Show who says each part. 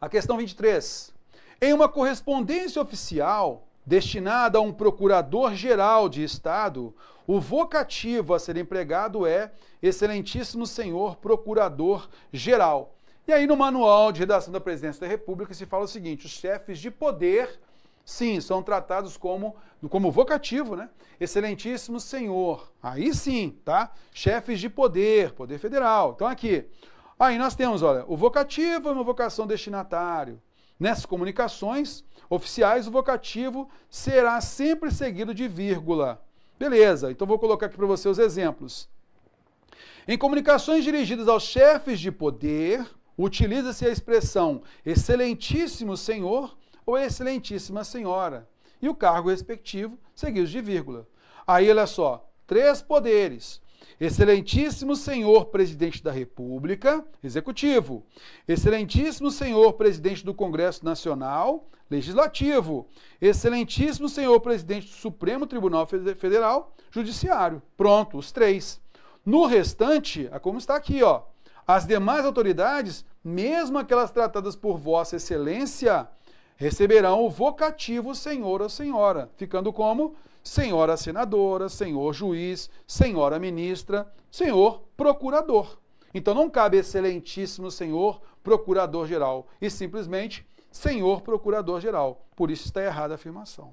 Speaker 1: A questão 23. Em uma correspondência oficial destinada a um procurador-geral de Estado, o vocativo a ser empregado é Excelentíssimo Senhor Procurador-Geral. E aí, no manual de redação da Presidência da República, se fala o seguinte: os chefes de poder, sim, são tratados como, como vocativo, né? Excelentíssimo Senhor. Aí sim, tá? Chefes de poder, poder federal. Então, aqui, Aí nós temos, olha, o vocativo é uma vocação destinatário. Nessas comunicações oficiais, o vocativo será sempre seguido de vírgula. Beleza, então vou colocar aqui para você os exemplos. Em comunicações dirigidas aos chefes de poder, utiliza-se a expressão excelentíssimo senhor ou excelentíssima senhora e o cargo respectivo seguidos de vírgula. Aí, olha só, três poderes, Excelentíssimo senhor presidente da República, executivo. Excelentíssimo senhor presidente do Congresso Nacional, legislativo. Excelentíssimo senhor presidente do Supremo Tribunal Federal, judiciário. Pronto, os três. No restante, é como está aqui, ó. As demais autoridades, mesmo aquelas tratadas por Vossa Excelência, receberão o vocativo senhor ou senhora, ficando como senhora senadora, senhor juiz, senhora ministra, senhor procurador. Então não cabe excelentíssimo senhor procurador-geral, e simplesmente senhor procurador-geral. Por isso está errada a afirmação.